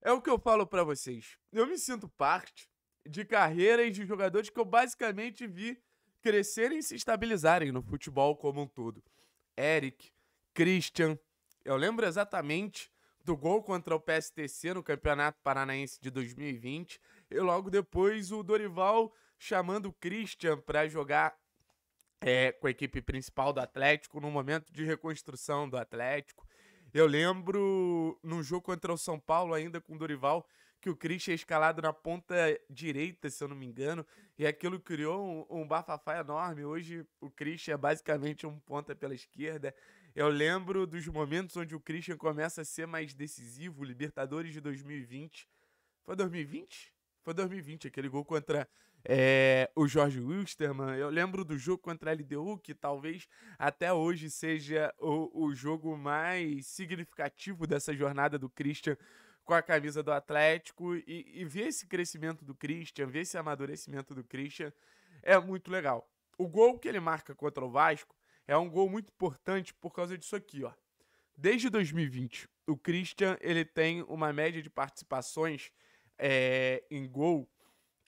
É o que eu falo para vocês. Eu me sinto parte de carreiras de jogadores que eu basicamente vi crescerem e se estabilizarem no futebol como um todo. Eric, Christian, eu lembro exatamente do gol contra o PSTC no Campeonato Paranaense de 2020 e logo depois o Dorival chamando o Christian para jogar é, com a equipe principal do Atlético no momento de reconstrução do Atlético. Eu lembro num jogo contra o São Paulo, ainda com o Dorival, que o Christian é escalado na ponta direita, se eu não me engano, e aquilo criou um, um bafafá enorme. Hoje o Christian é basicamente um ponta pela esquerda. Eu lembro dos momentos onde o Christian começa a ser mais decisivo, Libertadores de 2020. Foi 2020? Foi 2020, aquele gol contra é, o Jorge Wilstermann. Eu lembro do jogo contra a LDU, que talvez até hoje seja o, o jogo mais significativo dessa jornada do Christian com a camisa do Atlético. E, e ver esse crescimento do Christian, ver esse amadurecimento do Christian é muito legal. O gol que ele marca contra o Vasco é um gol muito importante por causa disso aqui, ó. Desde 2020, o Christian ele tem uma média de participações é, em gol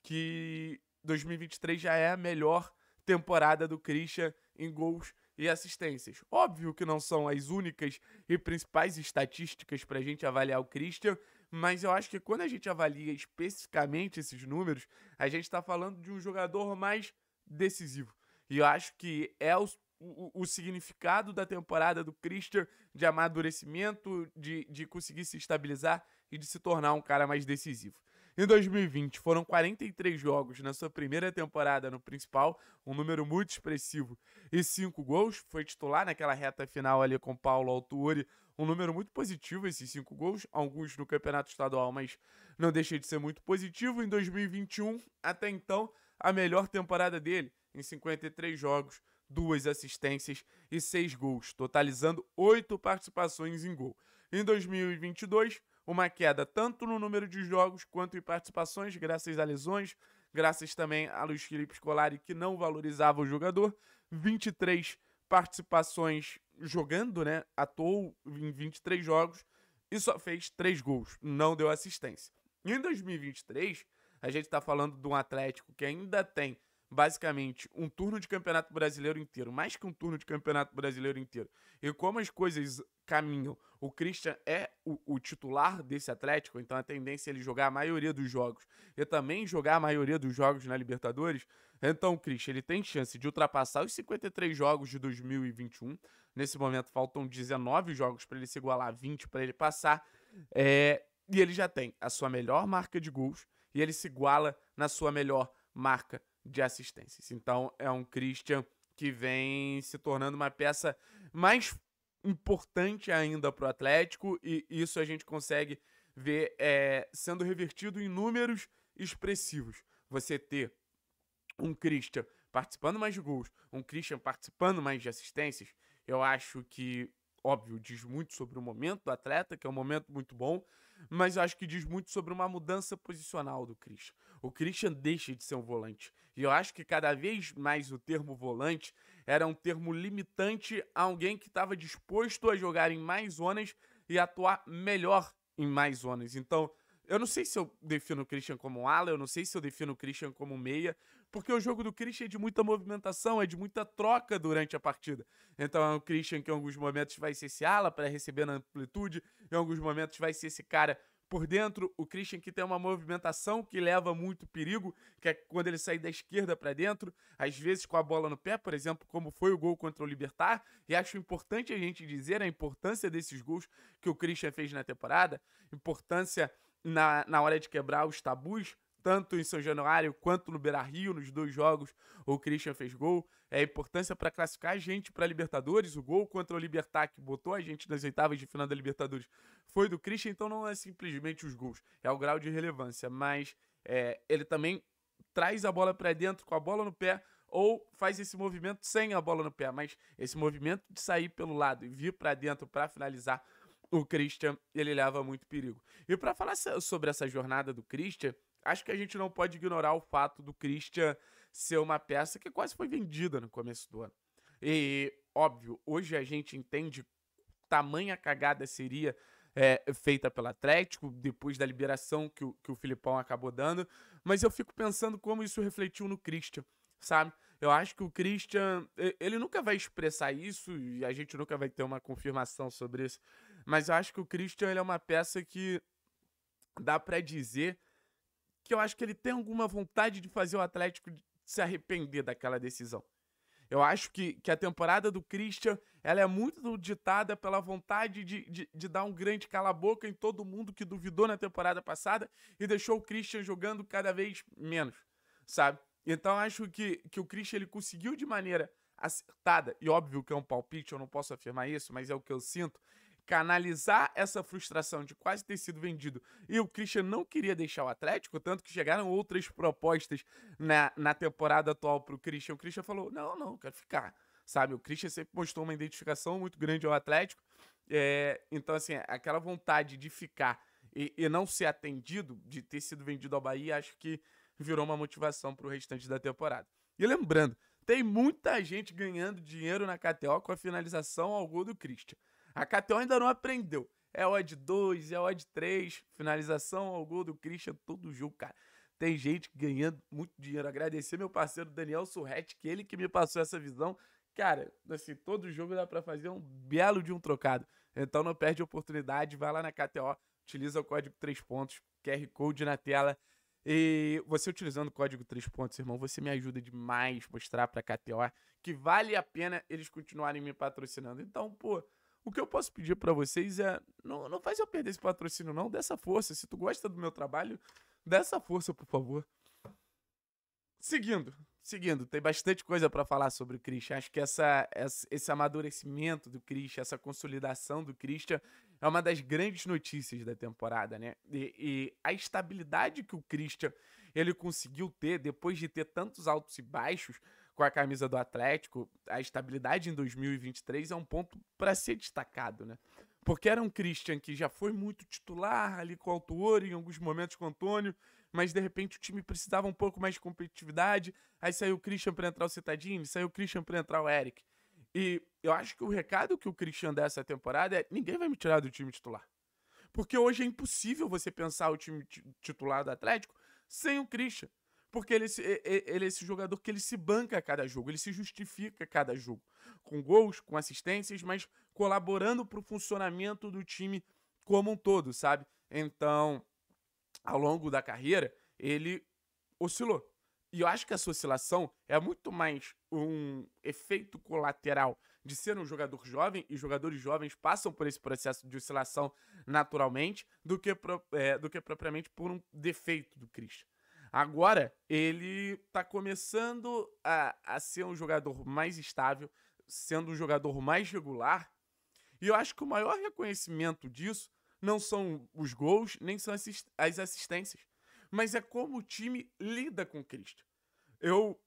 que 2023 já é a melhor temporada do Christian em gols e assistências. Óbvio que não são as únicas e principais estatísticas para a gente avaliar o Christian, mas eu acho que quando a gente avalia especificamente esses números, a gente está falando de um jogador mais decisivo. E eu acho que é o, o, o, significado da temporada do Christian de amadurecimento, de, de conseguir se estabilizar e de se tornar um cara mais decisivo. Em 2020, foram 43 jogos na sua primeira temporada no principal, um número muito expressivo, e 5 gols. Foi titular naquela reta final ali com Paulo Altuori um número muito positivo, esses 5 gols, alguns no campeonato estadual, mas não deixa de ser muito positivo. Em 2021, até então, a melhor temporada dele, em 53 jogos, duas assistências e seis gols, totalizando oito participações em gol. Em 2022, uma queda tanto no número de jogos quanto em participações, graças a lesões, graças também a Luiz Felipe Scolari, que não valorizava o jogador. 23 participações jogando, né? Atuou em 23 jogos e só fez 3 gols, não deu assistência. E em 2023, a gente está falando de um Atlético que ainda tem basicamente um turno de campeonato brasileiro inteiro, mais que um turno de campeonato brasileiro inteiro. E como as coisas caminham, o Christian é o, o titular desse Atlético, então a tendência é ele jogar a maioria dos jogos e também jogar a maioria dos jogos na Libertadores. Então, o Christian, ele tem chance de ultrapassar os 53 jogos de 2021. Nesse momento faltam 19 jogos para ele se igualar, 20 para ele passar. É, e ele já tem a sua melhor marca de gols e ele se iguala na sua melhor marca de assistências. Então é um Christian que vem se tornando uma peça mais importante ainda para o Atlético e isso a gente consegue ver é, sendo revertido em números expressivos. Você ter um Christian participando mais de gols, um Christian participando mais de assistências, eu acho que, óbvio, diz muito sobre o momento do atleta, que é um momento muito bom, mas acho que diz muito sobre uma mudança posicional do Christian. O Christian deixa de ser um volante. E eu acho que cada vez mais o termo volante era um termo limitante a alguém que estava disposto a jogar em mais zonas e atuar melhor em mais zonas. Então, eu não sei se eu defino o Christian como um ala, eu não sei se eu defino o Christian como meia, porque o jogo do Christian é de muita movimentação, é de muita troca durante a partida. Então é o Christian que em alguns momentos vai ser esse ala para receber na amplitude, em alguns momentos vai ser esse cara por dentro, o Christian que tem uma movimentação que leva muito perigo, que é quando ele sai da esquerda para dentro, às vezes com a bola no pé, por exemplo, como foi o gol contra o Libertar, e acho importante a gente dizer a importância desses gols que o Christian fez na temporada, importância na, na hora de quebrar os tabus tanto em São Januário quanto no Beira-Rio, nos dois jogos, o Christian fez gol. É a importância para classificar a gente para a Libertadores. O gol contra o Libertar, que botou a gente nas oitavas de final da Libertadores, foi do Christian. Então não é simplesmente os gols, é o grau de relevância. Mas é, ele também traz a bola para dentro com a bola no pé ou faz esse movimento sem a bola no pé. Mas esse movimento de sair pelo lado e vir para dentro para finalizar, o Christian, ele leva muito perigo. E para falar sobre essa jornada do Christian acho que a gente não pode ignorar o fato do Christian ser uma peça que quase foi vendida no começo do ano. E, óbvio, hoje a gente entende tamanha cagada seria é, feita pelo Atlético, depois da liberação que o, que o Filipão acabou dando, mas eu fico pensando como isso refletiu no Christian, sabe? Eu acho que o Christian, ele nunca vai expressar isso e a gente nunca vai ter uma confirmação sobre isso, mas eu acho que o Christian ele é uma peça que dá para dizer que eu acho que ele tem alguma vontade de fazer o Atlético se arrepender daquela decisão. Eu acho que, que a temporada do Christian ela é muito ditada pela vontade de, de, de dar um grande cala-boca em todo mundo que duvidou na temporada passada e deixou o Christian jogando cada vez menos, sabe? Então acho que, que o Christian ele conseguiu de maneira acertada, e óbvio que é um palpite, eu não posso afirmar isso, mas é o que eu sinto canalizar essa frustração de quase ter sido vendido. E o Christian não queria deixar o Atlético, tanto que chegaram outras propostas na, na temporada atual para o Christian. O Christian falou: não, não, quero ficar. Sabe, o Christian sempre mostrou uma identificação muito grande ao Atlético. É, então, assim, aquela vontade de ficar e, e não ser atendido, de ter sido vendido ao Bahia, acho que virou uma motivação para o restante da temporada. E lembrando, tem muita gente ganhando dinheiro na KTO com a finalização ao gol do Christian. A KTO ainda não aprendeu. É odd 2, é odd 3, finalização ao gol do Christian, todo jogo, cara. Tem gente ganhando muito dinheiro. Agradecer meu parceiro Daniel Surrete, que ele que me passou essa visão. Cara, assim, todo jogo dá para fazer um belo de um trocado. Então não perde a oportunidade, vai lá na KTO, utiliza o código 3 pontos, QR Code na tela. E você utilizando o código 3 pontos, irmão, você me ajuda demais mostrar pra KTO que vale a pena eles continuarem me patrocinando. Então, pô, o que eu posso pedir para vocês é, não, não faz eu perder esse patrocínio não, dessa força. Se tu gosta do meu trabalho, dessa força, por favor. Seguindo, seguindo, tem bastante coisa para falar sobre o Christian. Acho que essa, essa, esse amadurecimento do Christian, essa consolidação do Christian, é uma das grandes notícias da temporada, né? E, e, a estabilidade que o Christian ele conseguiu ter depois de ter tantos altos e baixos com a camisa do Atlético, a estabilidade em 2023 é um ponto para ser destacado, né? Porque era um Christian que já foi muito titular ali com o Altuori, em alguns momentos com o Antônio, mas de repente o time precisava um pouco mais de competitividade. Aí saiu o Christian para entrar o Citadini, saiu o Christian para entrar o Eric. E eu acho que o recado que o Christian dá essa temporada é: ninguém vai me tirar do time titular. Porque hoje é impossível você pensar o time titular do Atlético sem o Christian porque ele, ele é esse jogador que ele se banca a cada jogo, ele se justifica a cada jogo, com gols, com assistências, mas colaborando para o funcionamento do time como um todo, sabe? Então, ao longo da carreira, ele oscilou. E eu acho que essa oscilação é muito mais um efeito colateral de ser um jogador jovem, e jogadores jovens passam por esse processo de oscilação naturalmente, do que, é, do que propriamente por um defeito do Christian. Agora, ele tá começando a, a ser um jogador mais estável, sendo um jogador mais regular. E eu acho que o maior reconhecimento disso não são os gols, nem são assist as assistências, mas é como o time lida com Cristo. Eu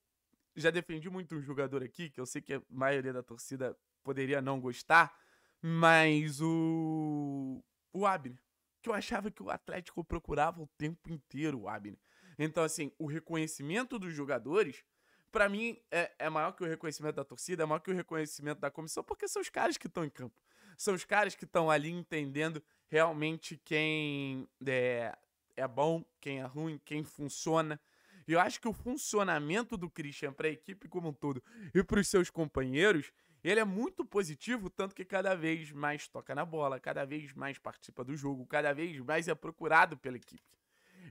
já defendi muito um jogador aqui, que eu sei que a maioria da torcida poderia não gostar, mas o. O Abner. Que eu achava que o Atlético procurava o tempo inteiro o Abner. Então, assim, o reconhecimento dos jogadores, para mim, é, é maior que o reconhecimento da torcida, é maior que o reconhecimento da comissão, porque são os caras que estão em campo. São os caras que estão ali entendendo realmente quem é, é bom, quem é ruim, quem funciona. E eu acho que o funcionamento do Christian para a equipe como um todo e para os seus companheiros, ele é muito positivo, tanto que cada vez mais toca na bola, cada vez mais participa do jogo, cada vez mais é procurado pela equipe.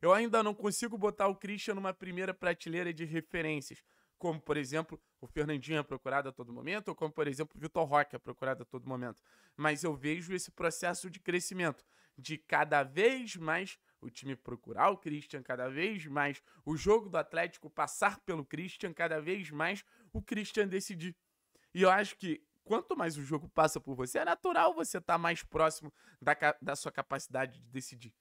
Eu ainda não consigo botar o Christian numa primeira prateleira de referências, como, por exemplo, o Fernandinho é procurado a todo momento, ou como, por exemplo, o Vitor Roque é procurado a todo momento. Mas eu vejo esse processo de crescimento, de cada vez mais o time procurar o Christian cada vez mais, o jogo do Atlético passar pelo Christian cada vez mais, o Christian decidir. E eu acho que quanto mais o jogo passa por você, é natural você estar tá mais próximo da, da sua capacidade de decidir.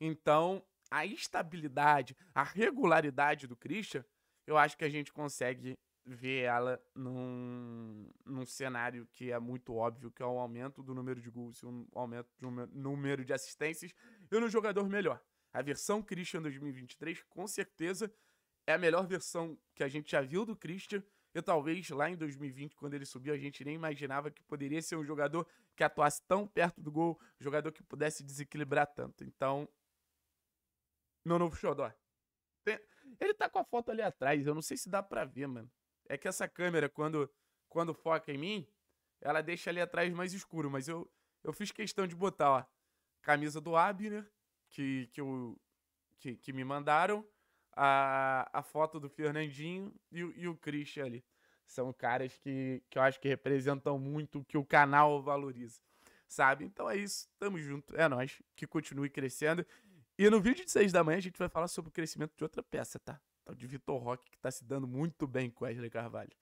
Então, a estabilidade, a regularidade do Christian, eu acho que a gente consegue ver ela num, num cenário que é muito óbvio, que é um aumento do número de gols, um aumento do número de assistências e no jogador melhor. A versão Christian 2023, com certeza, é a melhor versão que a gente já viu do Christian. E talvez lá em 2020, quando ele subiu, a gente nem imaginava que poderia ser um jogador que atuasse tão perto do gol, um jogador que pudesse desequilibrar tanto. Então, meu novo xodó. Tem... Ele tá com a foto ali atrás, eu não sei se dá pra ver, mano. É que essa câmera, quando, quando foca em mim, ela deixa ali atrás mais escuro, mas eu, eu fiz questão de botar, ó, camisa do Abner, que, que, eu, que, que me mandaram, a, a foto do Fernandinho e, e o Christian ali. São caras que, que eu acho que representam muito o que o canal valoriza, sabe? Então é isso, tamo junto, é nós que continue crescendo. E no vídeo de 6 da manhã a gente vai falar sobre o crescimento de outra peça, tá? de Vitor Roque, que tá se dando muito bem com Wesley Carvalho.